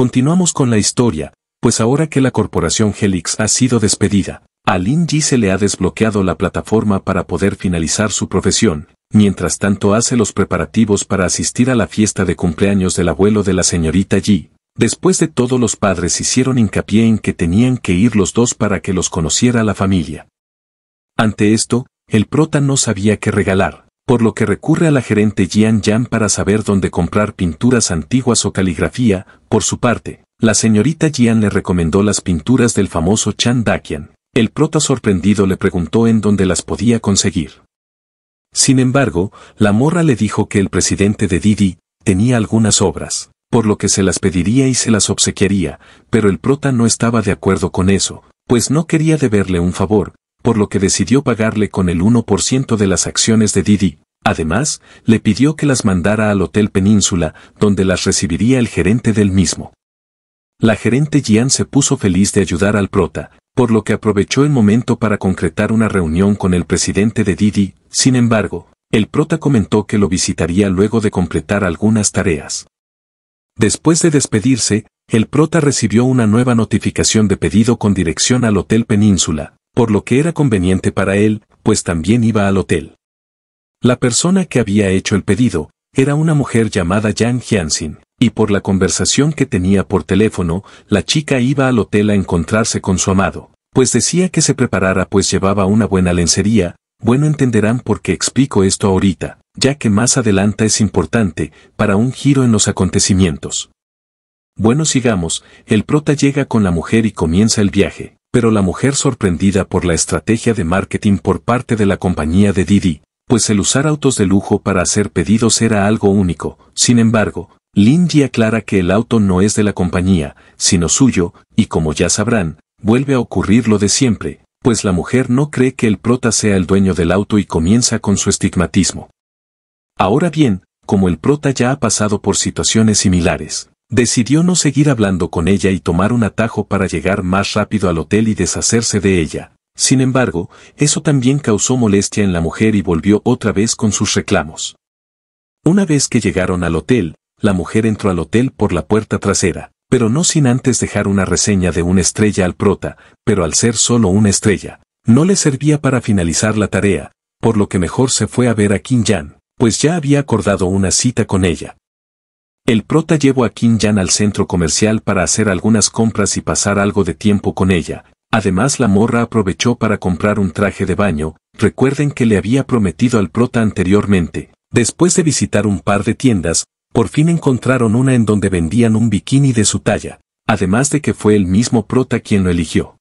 Continuamos con la historia, pues ahora que la corporación Helix ha sido despedida, a Lin Ji se le ha desbloqueado la plataforma para poder finalizar su profesión, mientras tanto hace los preparativos para asistir a la fiesta de cumpleaños del abuelo de la señorita Ji. Después de todo los padres hicieron hincapié en que tenían que ir los dos para que los conociera la familia. Ante esto, el prota no sabía qué regalar, por lo que recurre a la gerente Jian Yan para saber dónde comprar pinturas antiguas o caligrafía, por su parte, la señorita Jian le recomendó las pinturas del famoso Chan Dakian. El prota sorprendido le preguntó en dónde las podía conseguir. Sin embargo, la morra le dijo que el presidente de Didi tenía algunas obras, por lo que se las pediría y se las obsequiaría, pero el prota no estaba de acuerdo con eso, pues no quería deberle un favor, por lo que decidió pagarle con el 1% de las acciones de Didi. Además, le pidió que las mandara al Hotel Península, donde las recibiría el gerente del mismo. La gerente Jian se puso feliz de ayudar al prota, por lo que aprovechó el momento para concretar una reunión con el presidente de Didi, sin embargo, el prota comentó que lo visitaría luego de completar algunas tareas. Después de despedirse, el prota recibió una nueva notificación de pedido con dirección al Hotel Península, por lo que era conveniente para él, pues también iba al hotel. La persona que había hecho el pedido era una mujer llamada Yang Jiansin, y por la conversación que tenía por teléfono, la chica iba al hotel a encontrarse con su amado, pues decía que se preparara pues llevaba una buena lencería, bueno entenderán por qué explico esto ahorita, ya que más adelante es importante, para un giro en los acontecimientos. Bueno sigamos, el prota llega con la mujer y comienza el viaje pero la mujer sorprendida por la estrategia de marketing por parte de la compañía de Didi, pues el usar autos de lujo para hacer pedidos era algo único. Sin embargo, Lindy aclara que el auto no es de la compañía, sino suyo, y como ya sabrán, vuelve a ocurrir lo de siempre, pues la mujer no cree que el prota sea el dueño del auto y comienza con su estigmatismo. Ahora bien, como el prota ya ha pasado por situaciones similares, Decidió no seguir hablando con ella y tomar un atajo para llegar más rápido al hotel y deshacerse de ella. Sin embargo, eso también causó molestia en la mujer y volvió otra vez con sus reclamos. Una vez que llegaron al hotel, la mujer entró al hotel por la puerta trasera, pero no sin antes dejar una reseña de una estrella al prota, pero al ser solo una estrella, no le servía para finalizar la tarea, por lo que mejor se fue a ver a Kim Yan, pues ya había acordado una cita con ella. El prota llevó a Kim Jan al centro comercial para hacer algunas compras y pasar algo de tiempo con ella. Además la morra aprovechó para comprar un traje de baño, recuerden que le había prometido al prota anteriormente. Después de visitar un par de tiendas, por fin encontraron una en donde vendían un bikini de su talla, además de que fue el mismo prota quien lo eligió.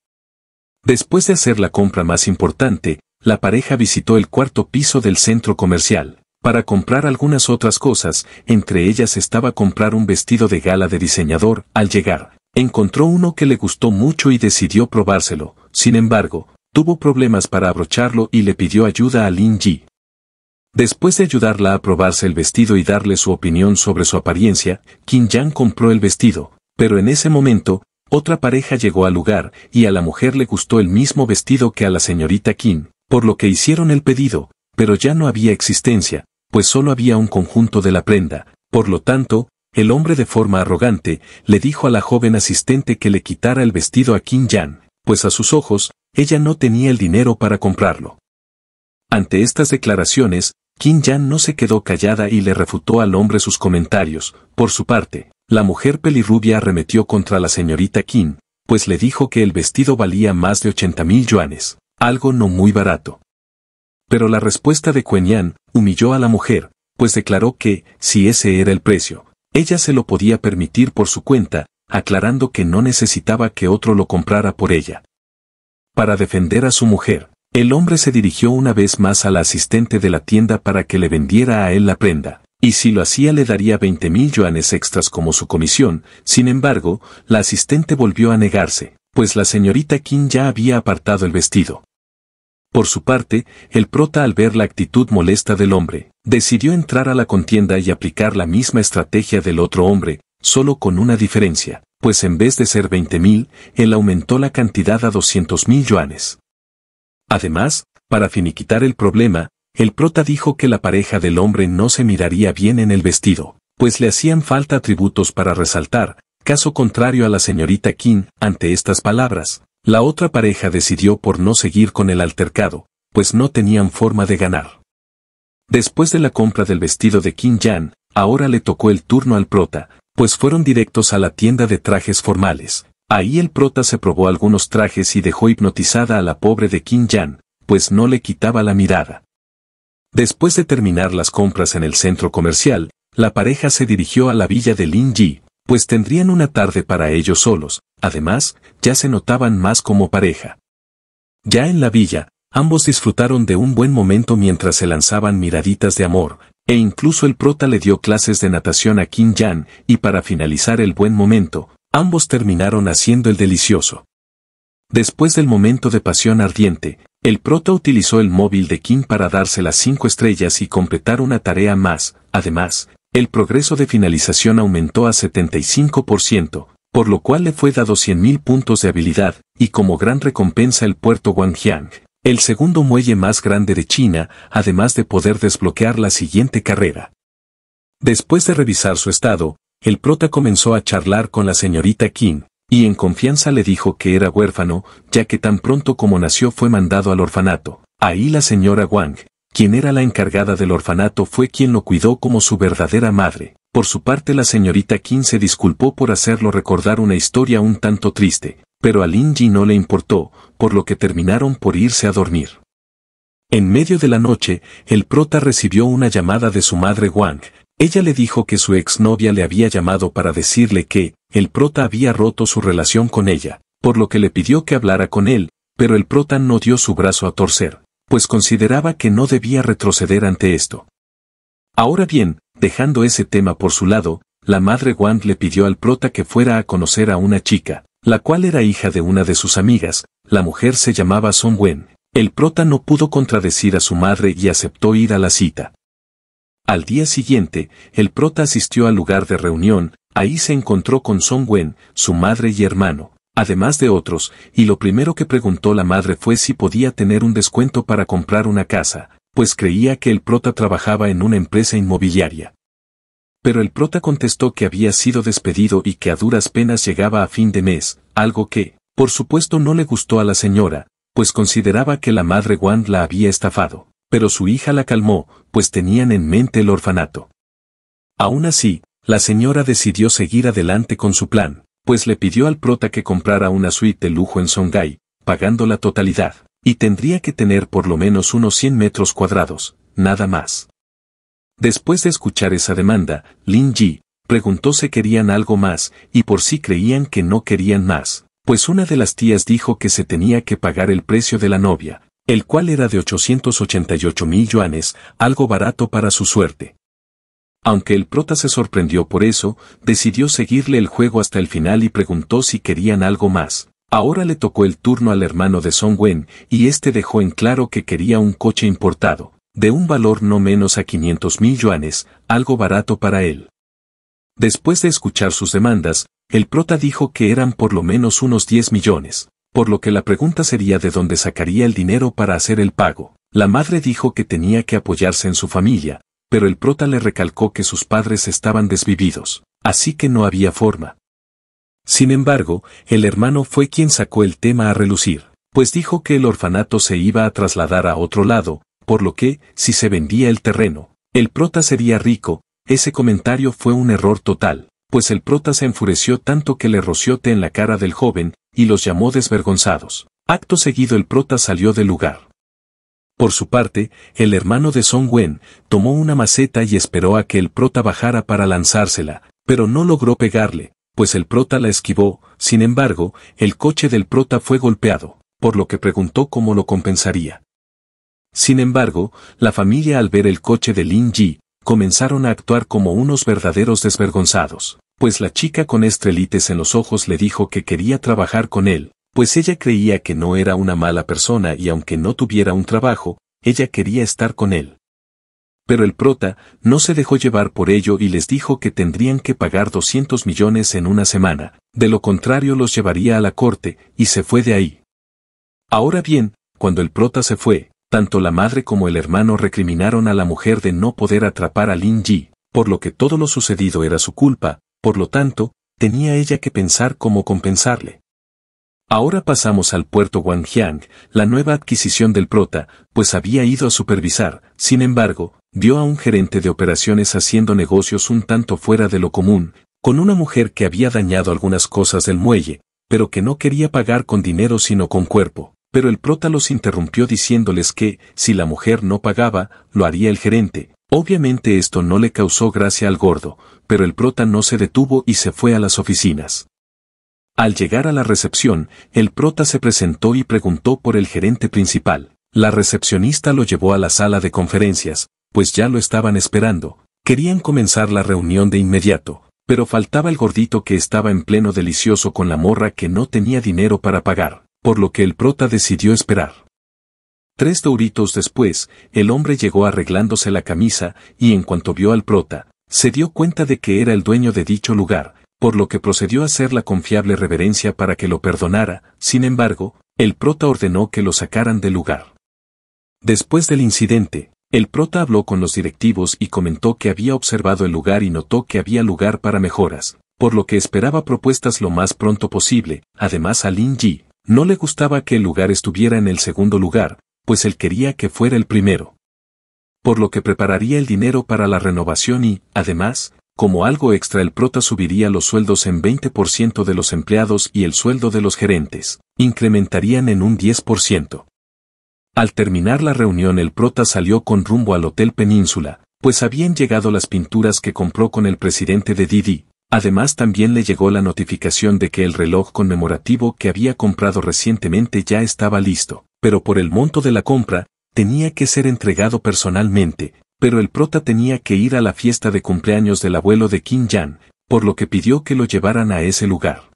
Después de hacer la compra más importante, la pareja visitó el cuarto piso del centro comercial para comprar algunas otras cosas, entre ellas estaba comprar un vestido de gala de diseñador, al llegar, encontró uno que le gustó mucho y decidió probárselo, sin embargo, tuvo problemas para abrocharlo y le pidió ayuda a Lin Ji. Después de ayudarla a probarse el vestido y darle su opinión sobre su apariencia, Kim Yang compró el vestido, pero en ese momento, otra pareja llegó al lugar, y a la mujer le gustó el mismo vestido que a la señorita Kim, por lo que hicieron el pedido, pero ya no había existencia, pues solo había un conjunto de la prenda, por lo tanto, el hombre de forma arrogante le dijo a la joven asistente que le quitara el vestido a Kim Yan, pues a sus ojos, ella no tenía el dinero para comprarlo. Ante estas declaraciones, Kim Yan no se quedó callada y le refutó al hombre sus comentarios. Por su parte, la mujer pelirrubia arremetió contra la señorita Kim, pues le dijo que el vestido valía más de 80 mil yuanes, algo no muy barato. Pero la respuesta de Yan humilló a la mujer, pues declaró que, si ese era el precio, ella se lo podía permitir por su cuenta, aclarando que no necesitaba que otro lo comprara por ella. Para defender a su mujer, el hombre se dirigió una vez más a la asistente de la tienda para que le vendiera a él la prenda, y si lo hacía le daría 20 mil yuanes extras como su comisión, sin embargo, la asistente volvió a negarse, pues la señorita Kim ya había apartado el vestido. Por su parte, el prota al ver la actitud molesta del hombre, decidió entrar a la contienda y aplicar la misma estrategia del otro hombre, solo con una diferencia, pues en vez de ser 20.000, él aumentó la cantidad a 200.000 yuanes. Además, para finiquitar el problema, el prota dijo que la pareja del hombre no se miraría bien en el vestido, pues le hacían falta atributos para resaltar, caso contrario a la señorita King, ante estas palabras, la otra pareja decidió por no seguir con el altercado, pues no tenían forma de ganar. Después de la compra del vestido de Kim Jan, ahora le tocó el turno al prota, pues fueron directos a la tienda de trajes formales. Ahí el prota se probó algunos trajes y dejó hipnotizada a la pobre de Kim Jan, pues no le quitaba la mirada. Después de terminar las compras en el centro comercial, la pareja se dirigió a la villa de Lin Yi, pues tendrían una tarde para ellos solos, además, ya se notaban más como pareja. Ya en la villa, ambos disfrutaron de un buen momento mientras se lanzaban miraditas de amor, e incluso el prota le dio clases de natación a Kim Jan, y para finalizar el buen momento, ambos terminaron haciendo el delicioso. Después del momento de pasión ardiente, el prota utilizó el móvil de Kim para darse las cinco estrellas y completar una tarea más, además, el progreso de finalización aumentó a 75%, por lo cual le fue dado 100.000 puntos de habilidad, y como gran recompensa el puerto Wangjiang, el segundo muelle más grande de China, además de poder desbloquear la siguiente carrera. Después de revisar su estado, el prota comenzó a charlar con la señorita King y en confianza le dijo que era huérfano, ya que tan pronto como nació fue mandado al orfanato. Ahí la señora Wang, quien era la encargada del orfanato fue quien lo cuidó como su verdadera madre. Por su parte la señorita Qin se disculpó por hacerlo recordar una historia un tanto triste, pero a Lin no le importó, por lo que terminaron por irse a dormir. En medio de la noche, el prota recibió una llamada de su madre Wang. Ella le dijo que su exnovia le había llamado para decirle que, el prota había roto su relación con ella, por lo que le pidió que hablara con él, pero el prota no dio su brazo a torcer pues consideraba que no debía retroceder ante esto. Ahora bien, dejando ese tema por su lado, la madre Wang le pidió al prota que fuera a conocer a una chica, la cual era hija de una de sus amigas, la mujer se llamaba Song Wen. El prota no pudo contradecir a su madre y aceptó ir a la cita. Al día siguiente, el prota asistió al lugar de reunión, ahí se encontró con Song Wen, su madre y hermano, además de otros, y lo primero que preguntó la madre fue si podía tener un descuento para comprar una casa, pues creía que el prota trabajaba en una empresa inmobiliaria. Pero el prota contestó que había sido despedido y que a duras penas llegaba a fin de mes, algo que, por supuesto, no le gustó a la señora, pues consideraba que la madre Wand la había estafado, pero su hija la calmó, pues tenían en mente el orfanato. Aún así, la señora decidió seguir adelante con su plan, pues le pidió al prota que comprara una suite de lujo en Songhai, pagando la totalidad, y tendría que tener por lo menos unos 100 metros cuadrados, nada más. Después de escuchar esa demanda, Lin Ji preguntó si querían algo más y por si sí creían que no querían más, pues una de las tías dijo que se tenía que pagar el precio de la novia, el cual era de 888 mil yuanes, algo barato para su suerte, aunque el prota se sorprendió por eso, decidió seguirle el juego hasta el final y preguntó si querían algo más. Ahora le tocó el turno al hermano de Song Wen, y este dejó en claro que quería un coche importado, de un valor no menos a 500 mil yuanes, algo barato para él. Después de escuchar sus demandas, el prota dijo que eran por lo menos unos 10 millones, por lo que la pregunta sería de dónde sacaría el dinero para hacer el pago. La madre dijo que tenía que apoyarse en su familia, pero el prota le recalcó que sus padres estaban desvividos, así que no había forma. Sin embargo, el hermano fue quien sacó el tema a relucir, pues dijo que el orfanato se iba a trasladar a otro lado, por lo que, si se vendía el terreno, el prota sería rico, ese comentario fue un error total, pues el prota se enfureció tanto que le roció té en la cara del joven, y los llamó desvergonzados. Acto seguido el prota salió del lugar. Por su parte, el hermano de Song Wen tomó una maceta y esperó a que el prota bajara para lanzársela, pero no logró pegarle, pues el prota la esquivó, sin embargo, el coche del prota fue golpeado, por lo que preguntó cómo lo compensaría. Sin embargo, la familia al ver el coche de Lin Ji, comenzaron a actuar como unos verdaderos desvergonzados, pues la chica con estrelites en los ojos le dijo que quería trabajar con él, pues ella creía que no era una mala persona y aunque no tuviera un trabajo, ella quería estar con él. Pero el prota no se dejó llevar por ello y les dijo que tendrían que pagar 200 millones en una semana, de lo contrario los llevaría a la corte, y se fue de ahí. Ahora bien, cuando el prota se fue, tanto la madre como el hermano recriminaron a la mujer de no poder atrapar a Lin Yi, por lo que todo lo sucedido era su culpa, por lo tanto, tenía ella que pensar cómo compensarle. Ahora pasamos al puerto Wangjiang, la nueva adquisición del prota, pues había ido a supervisar, sin embargo, vio a un gerente de operaciones haciendo negocios un tanto fuera de lo común, con una mujer que había dañado algunas cosas del muelle, pero que no quería pagar con dinero sino con cuerpo. Pero el prota los interrumpió diciéndoles que, si la mujer no pagaba, lo haría el gerente. Obviamente esto no le causó gracia al gordo, pero el prota no se detuvo y se fue a las oficinas. Al llegar a la recepción, el prota se presentó y preguntó por el gerente principal. La recepcionista lo llevó a la sala de conferencias, pues ya lo estaban esperando. Querían comenzar la reunión de inmediato, pero faltaba el gordito que estaba en pleno delicioso con la morra que no tenía dinero para pagar, por lo que el prota decidió esperar. Tres doritos después, el hombre llegó arreglándose la camisa, y en cuanto vio al prota, se dio cuenta de que era el dueño de dicho lugar, por lo que procedió a hacer la confiable reverencia para que lo perdonara, sin embargo, el prota ordenó que lo sacaran del lugar. Después del incidente, el prota habló con los directivos y comentó que había observado el lugar y notó que había lugar para mejoras, por lo que esperaba propuestas lo más pronto posible, además a Lin Yi, no le gustaba que el lugar estuviera en el segundo lugar, pues él quería que fuera el primero. Por lo que prepararía el dinero para la renovación y, además, como algo extra el prota subiría los sueldos en 20% de los empleados y el sueldo de los gerentes, incrementarían en un 10%. Al terminar la reunión el prota salió con rumbo al Hotel Península, pues habían llegado las pinturas que compró con el presidente de Didi. Además también le llegó la notificación de que el reloj conmemorativo que había comprado recientemente ya estaba listo, pero por el monto de la compra, tenía que ser entregado personalmente, pero el prota tenía que ir a la fiesta de cumpleaños del abuelo de Kim Jan, por lo que pidió que lo llevaran a ese lugar.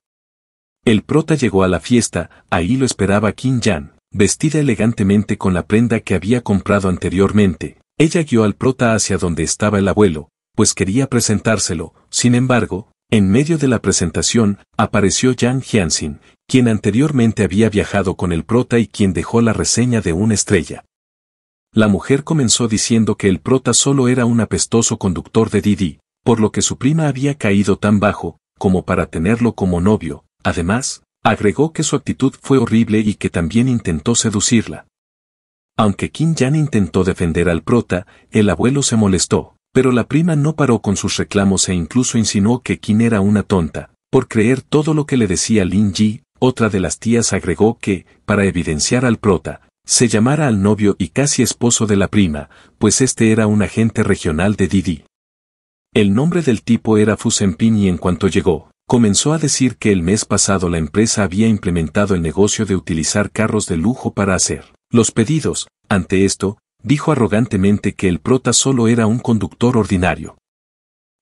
El prota llegó a la fiesta, ahí lo esperaba Kim Jan, vestida elegantemente con la prenda que había comprado anteriormente. Ella guió al prota hacia donde estaba el abuelo, pues quería presentárselo, sin embargo, en medio de la presentación, apareció Jan Hyunsin, quien anteriormente había viajado con el prota y quien dejó la reseña de una estrella. La mujer comenzó diciendo que el prota solo era un apestoso conductor de Didi, por lo que su prima había caído tan bajo, como para tenerlo como novio. Además, agregó que su actitud fue horrible y que también intentó seducirla. Aunque Kim Jan intentó defender al prota, el abuelo se molestó, pero la prima no paró con sus reclamos e incluso insinuó que Kim era una tonta, por creer todo lo que le decía Lin Ji, otra de las tías agregó que, para evidenciar al prota, se llamara al novio y casi esposo de la prima, pues este era un agente regional de Didi. El nombre del tipo era Fusenpin y en cuanto llegó, comenzó a decir que el mes pasado la empresa había implementado el negocio de utilizar carros de lujo para hacer los pedidos. Ante esto, dijo arrogantemente que el prota solo era un conductor ordinario.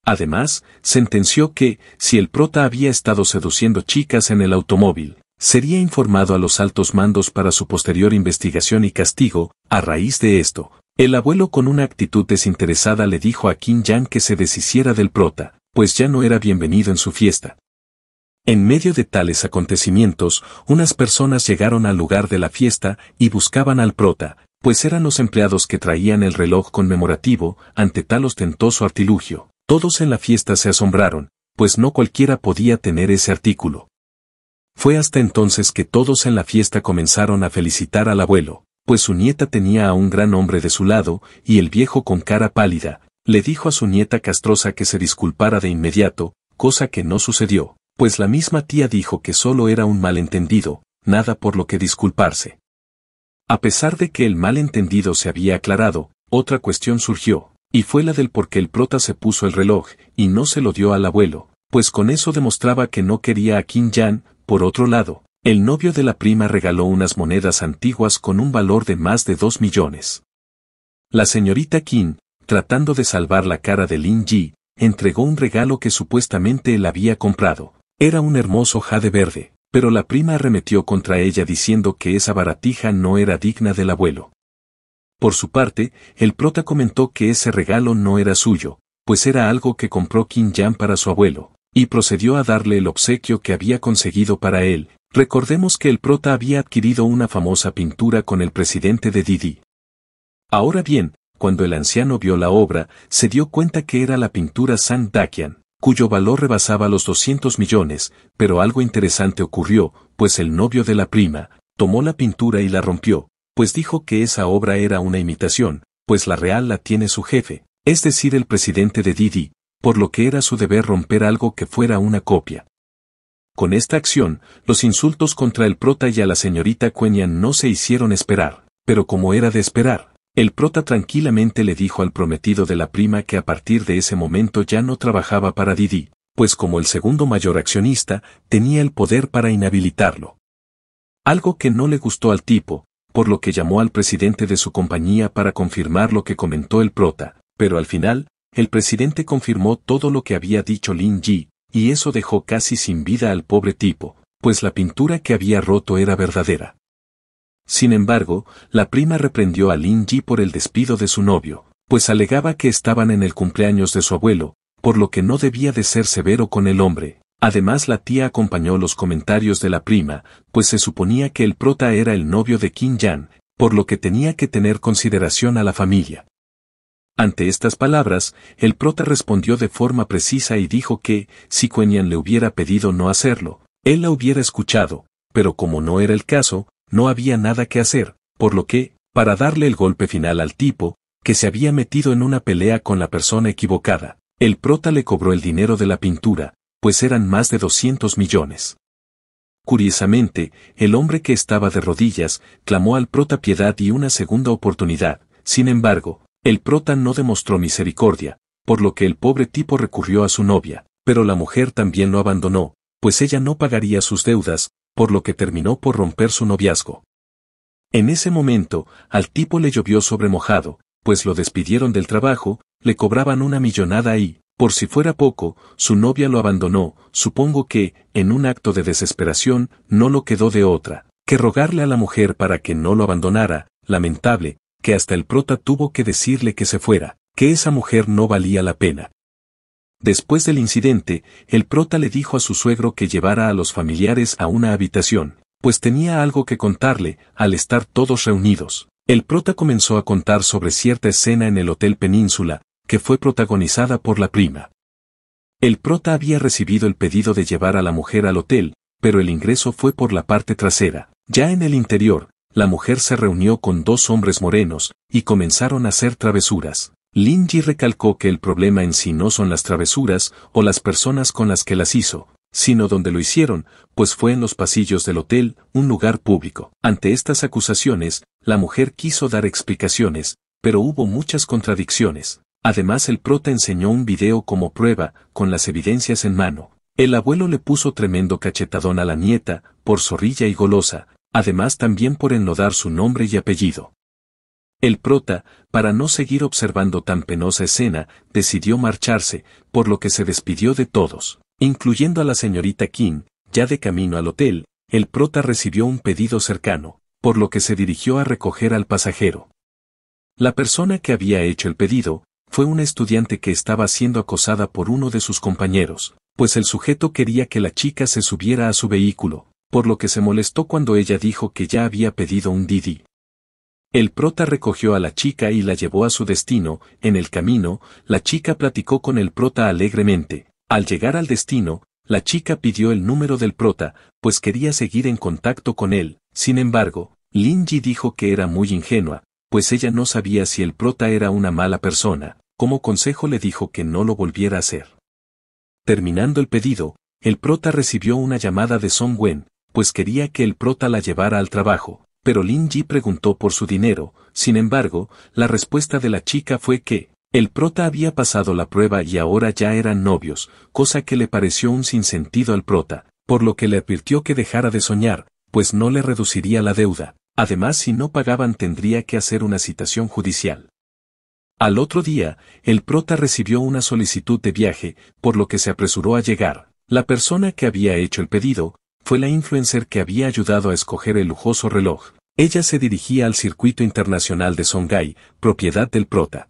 Además, sentenció que, si el prota había estado seduciendo chicas en el automóvil, sería informado a los altos mandos para su posterior investigación y castigo, a raíz de esto, el abuelo con una actitud desinteresada le dijo a Kim Yang que se deshiciera del prota, pues ya no era bienvenido en su fiesta. En medio de tales acontecimientos, unas personas llegaron al lugar de la fiesta y buscaban al prota, pues eran los empleados que traían el reloj conmemorativo ante tal ostentoso artilugio. Todos en la fiesta se asombraron, pues no cualquiera podía tener ese artículo. Fue hasta entonces que todos en la fiesta comenzaron a felicitar al abuelo, pues su nieta tenía a un gran hombre de su lado, y el viejo con cara pálida, le dijo a su nieta castrosa que se disculpara de inmediato, cosa que no sucedió, pues la misma tía dijo que solo era un malentendido, nada por lo que disculparse. A pesar de que el malentendido se había aclarado, otra cuestión surgió, y fue la del por qué el prota se puso el reloj, y no se lo dio al abuelo, pues con eso demostraba que no quería a Kim Yan, por otro lado, el novio de la prima regaló unas monedas antiguas con un valor de más de 2 millones. La señorita Kim, tratando de salvar la cara de Lin Ji, entregó un regalo que supuestamente él había comprado. Era un hermoso jade verde, pero la prima arremetió contra ella diciendo que esa baratija no era digna del abuelo. Por su parte, el prota comentó que ese regalo no era suyo, pues era algo que compró Kim Yan para su abuelo, y procedió a darle el obsequio que había conseguido para él. Recordemos que el prota había adquirido una famosa pintura con el presidente de Didi. Ahora bien, cuando el anciano vio la obra, se dio cuenta que era la pintura San Dakian, cuyo valor rebasaba los 200 millones, pero algo interesante ocurrió, pues el novio de la prima, tomó la pintura y la rompió, pues dijo que esa obra era una imitación, pues la real la tiene su jefe, es decir, el presidente de Didi, por lo que era su deber romper algo que fuera una copia. Con esta acción, los insultos contra el prota y a la señorita cueña no se hicieron esperar, pero como era de esperar, el prota tranquilamente le dijo al prometido de la prima que a partir de ese momento ya no trabajaba para Didi, pues como el segundo mayor accionista, tenía el poder para inhabilitarlo. Algo que no le gustó al tipo, por lo que llamó al presidente de su compañía para confirmar lo que comentó el prota, pero al final, el presidente confirmó todo lo que había dicho Lin Yi, y eso dejó casi sin vida al pobre tipo, pues la pintura que había roto era verdadera. Sin embargo, la prima reprendió a Lin Yi por el despido de su novio, pues alegaba que estaban en el cumpleaños de su abuelo, por lo que no debía de ser severo con el hombre. Además la tía acompañó los comentarios de la prima, pues se suponía que el prota era el novio de Kim Yan, por lo que tenía que tener consideración a la familia. Ante estas palabras, el prota respondió de forma precisa y dijo que, si Quenian le hubiera pedido no hacerlo, él la hubiera escuchado, pero como no era el caso, no había nada que hacer, por lo que, para darle el golpe final al tipo, que se había metido en una pelea con la persona equivocada, el prota le cobró el dinero de la pintura, pues eran más de 200 millones. Curiosamente, el hombre que estaba de rodillas, clamó al prota piedad y una segunda oportunidad, sin embargo, el prota no demostró misericordia, por lo que el pobre tipo recurrió a su novia, pero la mujer también lo abandonó, pues ella no pagaría sus deudas, por lo que terminó por romper su noviazgo. En ese momento, al tipo le llovió sobre mojado, pues lo despidieron del trabajo, le cobraban una millonada y, por si fuera poco, su novia lo abandonó, supongo que, en un acto de desesperación, no lo quedó de otra, que rogarle a la mujer para que no lo abandonara, lamentable, que hasta el prota tuvo que decirle que se fuera, que esa mujer no valía la pena. Después del incidente, el prota le dijo a su suegro que llevara a los familiares a una habitación, pues tenía algo que contarle, al estar todos reunidos. El prota comenzó a contar sobre cierta escena en el Hotel Península, que fue protagonizada por la prima. El prota había recibido el pedido de llevar a la mujer al hotel, pero el ingreso fue por la parte trasera. Ya en el interior, la mujer se reunió con dos hombres morenos, y comenzaron a hacer travesuras. Linji recalcó que el problema en sí no son las travesuras o las personas con las que las hizo, sino donde lo hicieron, pues fue en los pasillos del hotel, un lugar público. Ante estas acusaciones, la mujer quiso dar explicaciones, pero hubo muchas contradicciones. Además el prota enseñó un video como prueba, con las evidencias en mano. El abuelo le puso tremendo cachetadón a la nieta, por zorrilla y golosa, además también por enlodar su nombre y apellido. El prota, para no seguir observando tan penosa escena, decidió marcharse, por lo que se despidió de todos, incluyendo a la señorita King, ya de camino al hotel, el prota recibió un pedido cercano, por lo que se dirigió a recoger al pasajero. La persona que había hecho el pedido, fue una estudiante que estaba siendo acosada por uno de sus compañeros, pues el sujeto quería que la chica se subiera a su vehículo, por lo que se molestó cuando ella dijo que ya había pedido un Didi. El prota recogió a la chica y la llevó a su destino, en el camino, la chica platicó con el prota alegremente. Al llegar al destino, la chica pidió el número del prota, pues quería seguir en contacto con él. Sin embargo, Lin Ji dijo que era muy ingenua, pues ella no sabía si el prota era una mala persona. Como consejo le dijo que no lo volviera a hacer. Terminando el pedido, el prota recibió una llamada de Song Wen, pues quería que el prota la llevara al trabajo, pero Lin Ji preguntó por su dinero, sin embargo, la respuesta de la chica fue que, el prota había pasado la prueba y ahora ya eran novios, cosa que le pareció un sinsentido al prota, por lo que le advirtió que dejara de soñar, pues no le reduciría la deuda, además si no pagaban tendría que hacer una citación judicial. Al otro día, el prota recibió una solicitud de viaje, por lo que se apresuró a llegar. La persona que había hecho el pedido, fue la influencer que había ayudado a escoger el lujoso reloj. Ella se dirigía al circuito internacional de Songhai, propiedad del prota.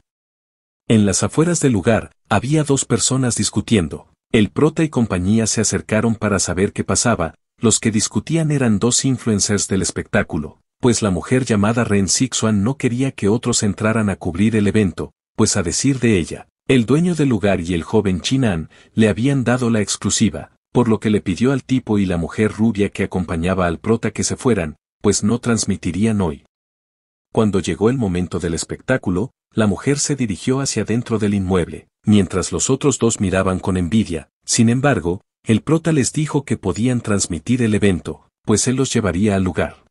En las afueras del lugar, había dos personas discutiendo. El prota y compañía se acercaron para saber qué pasaba, los que discutían eran dos influencers del espectáculo, pues la mujer llamada Ren Sixuan no quería que otros entraran a cubrir el evento, pues a decir de ella, el dueño del lugar y el joven Chinan le habían dado la exclusiva, por lo que le pidió al tipo y la mujer rubia que acompañaba al prota que se fueran, pues no transmitirían hoy. Cuando llegó el momento del espectáculo, la mujer se dirigió hacia dentro del inmueble, mientras los otros dos miraban con envidia, sin embargo, el prota les dijo que podían transmitir el evento, pues él los llevaría al lugar.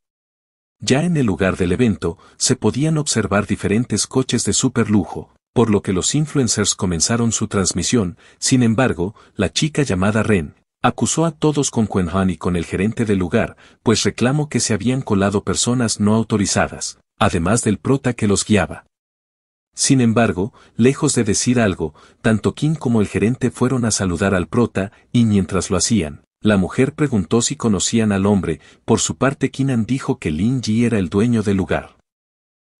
Ya en el lugar del evento, se podían observar diferentes coches de superlujo, por lo que los influencers comenzaron su transmisión, sin embargo, la chica llamada Ren, Acusó a todos con Han y con el gerente del lugar, pues reclamó que se habían colado personas no autorizadas, además del prota que los guiaba. Sin embargo, lejos de decir algo, tanto King como el gerente fueron a saludar al prota, y mientras lo hacían, la mujer preguntó si conocían al hombre, por su parte Kinan dijo que Lin Ji era el dueño del lugar.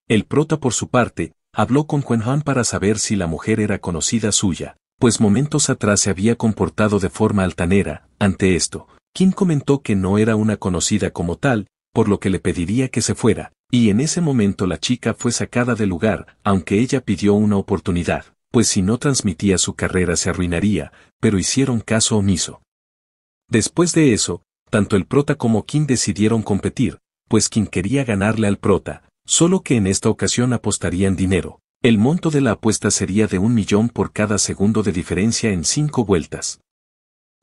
El prota por su parte, habló con Han para saber si la mujer era conocida suya, pues momentos atrás se había comportado de forma altanera, ante esto, Kim comentó que no era una conocida como tal, por lo que le pediría que se fuera, y en ese momento la chica fue sacada del lugar, aunque ella pidió una oportunidad, pues si no transmitía su carrera se arruinaría, pero hicieron caso omiso. Después de eso, tanto el prota como Kim decidieron competir, pues Kim quería ganarle al prota, solo que en esta ocasión apostarían dinero, el monto de la apuesta sería de un millón por cada segundo de diferencia en cinco vueltas.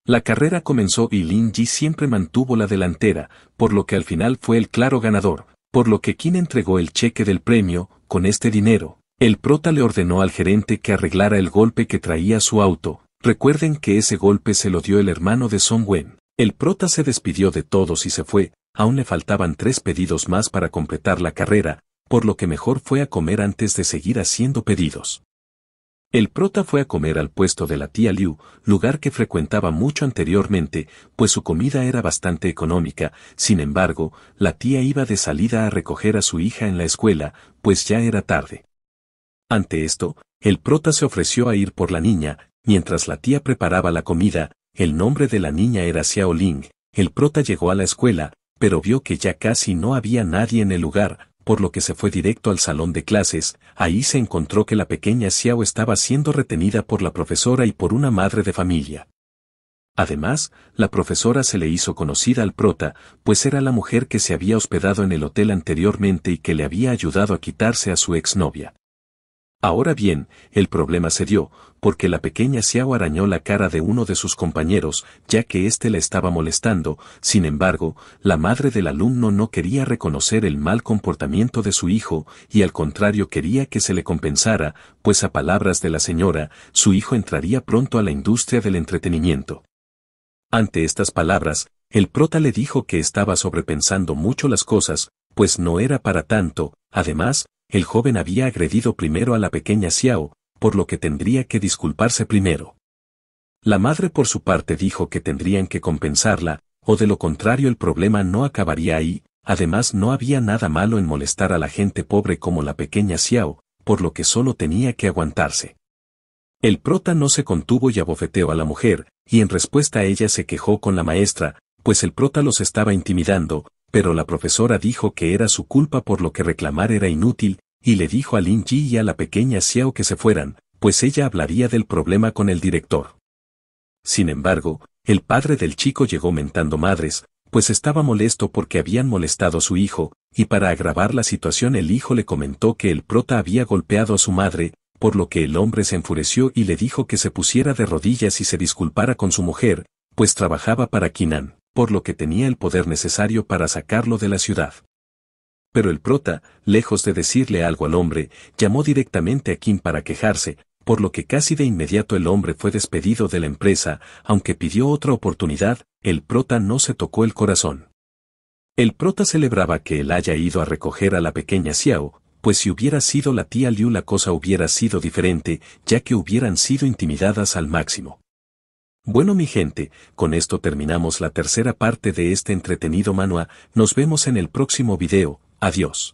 La carrera comenzó y Lin Ji siempre mantuvo la delantera, por lo que al final fue el claro ganador, por lo que quien entregó el cheque del premio, con este dinero, el prota le ordenó al gerente que arreglara el golpe que traía su auto, recuerden que ese golpe se lo dio el hermano de Song Wen. El prota se despidió de todos y se fue, aún le faltaban tres pedidos más para completar la carrera, por lo que mejor fue a comer antes de seguir haciendo pedidos. El prota fue a comer al puesto de la tía Liu, lugar que frecuentaba mucho anteriormente, pues su comida era bastante económica, sin embargo, la tía iba de salida a recoger a su hija en la escuela, pues ya era tarde. Ante esto, el prota se ofreció a ir por la niña, mientras la tía preparaba la comida, el nombre de la niña era Xiao Ling, el prota llegó a la escuela, pero vio que ya casi no había nadie en el lugar, por lo que se fue directo al salón de clases, ahí se encontró que la pequeña Xiao estaba siendo retenida por la profesora y por una madre de familia. Además, la profesora se le hizo conocida al prota, pues era la mujer que se había hospedado en el hotel anteriormente y que le había ayudado a quitarse a su exnovia. Ahora bien, el problema se dio, porque la pequeña Xiao arañó la cara de uno de sus compañeros, ya que éste la estaba molestando, sin embargo, la madre del alumno no quería reconocer el mal comportamiento de su hijo, y al contrario quería que se le compensara, pues a palabras de la señora, su hijo entraría pronto a la industria del entretenimiento. Ante estas palabras, el prota le dijo que estaba sobrepensando mucho las cosas, pues no era para tanto, además, el joven había agredido primero a la pequeña Xiao, por lo que tendría que disculparse primero. La madre por su parte dijo que tendrían que compensarla, o de lo contrario el problema no acabaría ahí, además no había nada malo en molestar a la gente pobre como la pequeña Xiao, por lo que solo tenía que aguantarse. El prota no se contuvo y abofeteó a la mujer, y en respuesta a ella se quejó con la maestra, pues el prota los estaba intimidando, pero la profesora dijo que era su culpa por lo que reclamar era inútil, y le dijo a Lin Ji y a la pequeña Xiao que se fueran, pues ella hablaría del problema con el director. Sin embargo, el padre del chico llegó mentando madres, pues estaba molesto porque habían molestado a su hijo, y para agravar la situación el hijo le comentó que el prota había golpeado a su madre, por lo que el hombre se enfureció y le dijo que se pusiera de rodillas y se disculpara con su mujer, pues trabajaba para Kinan por lo que tenía el poder necesario para sacarlo de la ciudad. Pero el prota, lejos de decirle algo al hombre, llamó directamente a Kim para quejarse, por lo que casi de inmediato el hombre fue despedido de la empresa, aunque pidió otra oportunidad, el prota no se tocó el corazón. El prota celebraba que él haya ido a recoger a la pequeña Xiao, pues si hubiera sido la tía Liu la cosa hubiera sido diferente, ya que hubieran sido intimidadas al máximo. Bueno mi gente, con esto terminamos la tercera parte de este entretenido manual, nos vemos en el próximo video, adiós.